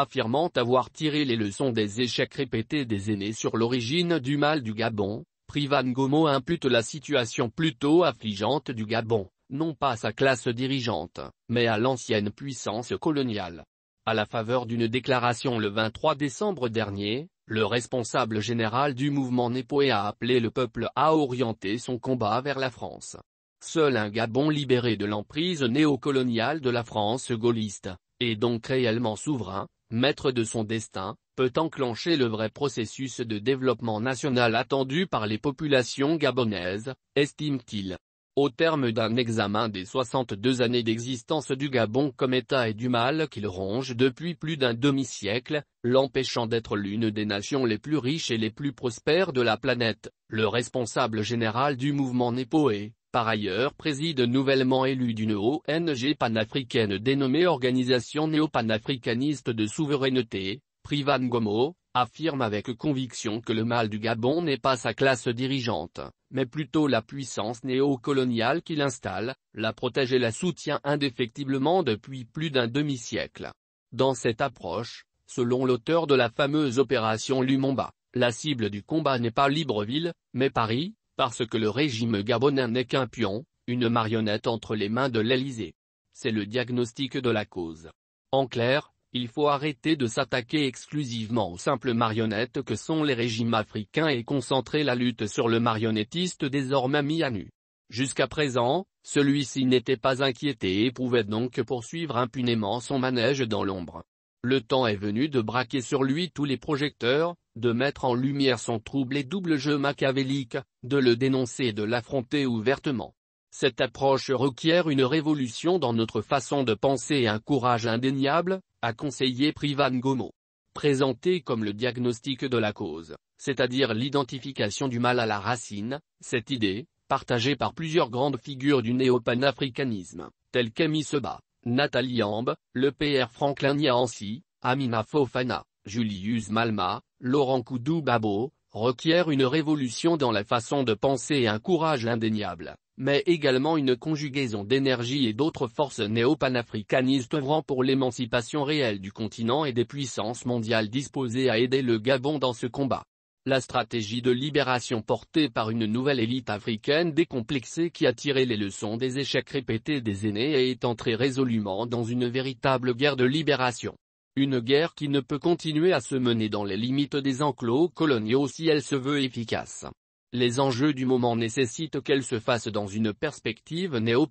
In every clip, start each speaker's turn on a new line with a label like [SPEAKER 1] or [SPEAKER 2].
[SPEAKER 1] affirmant avoir tiré les leçons des échecs répétés des aînés sur l'origine du mal du Gabon, Privan Gomo impute la situation plutôt affligeante du Gabon, non pas à sa classe dirigeante, mais à l'ancienne puissance coloniale. À la faveur d'une déclaration le 23 décembre dernier, le responsable général du mouvement Nepoé a appelé le peuple à orienter son combat vers la France. Seul un Gabon libéré de l'emprise néocoloniale de la France gaulliste, et donc réellement souverain, maître de son destin, peut enclencher le vrai processus de développement national attendu par les populations gabonaises, estime-t-il. Au terme d'un examen des 62 années d'existence du Gabon comme État et du mal qu'il ronge depuis plus d'un demi-siècle, l'empêchant d'être l'une des nations les plus riches et les plus prospères de la planète, le responsable général du mouvement Népoé, par ailleurs préside nouvellement élu d'une ONG panafricaine dénommée Organisation néo-panafricaniste de souveraineté, Privan Gomo, affirme avec conviction que le mal du Gabon n'est pas sa classe dirigeante, mais plutôt la puissance néo-coloniale qui l'installe, la protège et la soutient indéfectiblement depuis plus d'un demi-siècle. Dans cette approche, selon l'auteur de la fameuse opération Lumumba, la cible du combat n'est pas Libreville, mais Paris, parce que le régime gabonais n'est qu'un pion, une marionnette entre les mains de l'Elysée. C'est le diagnostic de la cause. En clair, il faut arrêter de s'attaquer exclusivement aux simples marionnettes que sont les régimes africains et concentrer la lutte sur le marionnettiste désormais mis à nu. Jusqu'à présent, celui-ci n'était pas inquiété et pouvait donc poursuivre impunément son manège dans l'ombre. Le temps est venu de braquer sur lui tous les projecteurs, de mettre en lumière son trouble et double jeu machiavélique, de le dénoncer et de l'affronter ouvertement. Cette approche requiert une révolution dans notre façon de penser et un courage indéniable, a conseillé Privan Gomo. Présenté comme le diagnostic de la cause, c'est-à-dire l'identification du mal à la racine, cette idée, partagée par plusieurs grandes figures du néo-panafricanisme, telles qu'Amy Seba, Nathalie Ambe, le PR Franklin Yahansi, Amina Fofana, Julius Malma, Laurent Koudou-Babo, requiert une révolution dans la façon de penser et un courage indéniable, mais également une conjugaison d'énergie et d'autres forces néo-panafricanistes œuvrant pour l'émancipation réelle du continent et des puissances mondiales disposées à aider le Gabon dans ce combat. La stratégie de libération portée par une nouvelle élite africaine décomplexée qui a tiré les leçons des échecs répétés des aînés et est entrée résolument dans une véritable guerre de libération. Une guerre qui ne peut continuer à se mener dans les limites des enclos coloniaux si elle se veut efficace. Les enjeux du moment nécessitent qu'elle se fasse dans une perspective néo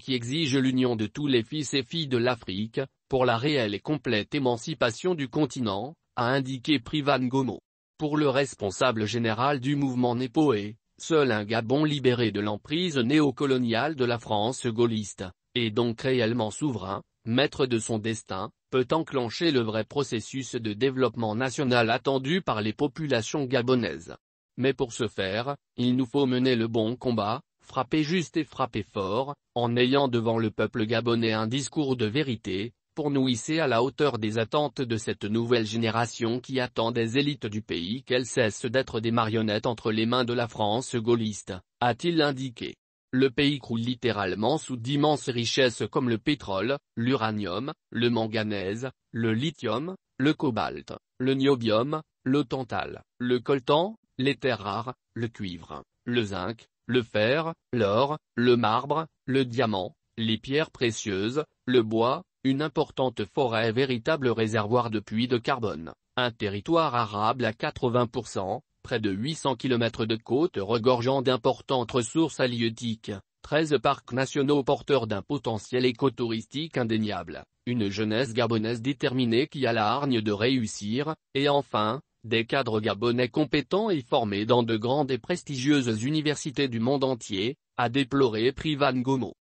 [SPEAKER 1] qui exige l'union de tous les fils et filles de l'Afrique, pour la réelle et complète émancipation du continent, a indiqué Privan Gomo. Pour le responsable général du mouvement Népoé, seul un Gabon libéré de l'emprise néocoloniale de la France gaulliste, est donc réellement souverain, maître de son destin, peut enclencher le vrai processus de développement national attendu par les populations gabonaises. Mais pour ce faire, il nous faut mener le bon combat, frapper juste et frapper fort, en ayant devant le peuple gabonais un discours de vérité, pour nous hisser à la hauteur des attentes de cette nouvelle génération qui attend des élites du pays qu'elles cessent d'être des marionnettes entre les mains de la France gaulliste, a-t-il indiqué. Le pays croule littéralement sous d'immenses richesses comme le pétrole, l'uranium, le manganèse, le lithium, le cobalt, le niobium, le tantal, le coltan, les terres rares, le cuivre, le zinc, le fer, l'or, le marbre, le diamant, les pierres précieuses, le bois, une importante forêt véritable réservoir de puits de carbone, un territoire arable à 80%, près de 800 km de côte regorgeant d'importantes ressources halieutiques, 13 parcs nationaux porteurs d'un potentiel écotouristique indéniable, une jeunesse gabonaise déterminée qui a la hargne de réussir, et enfin, des cadres gabonais compétents et formés dans de grandes et prestigieuses universités du monde entier, a déploré Privan Gomo.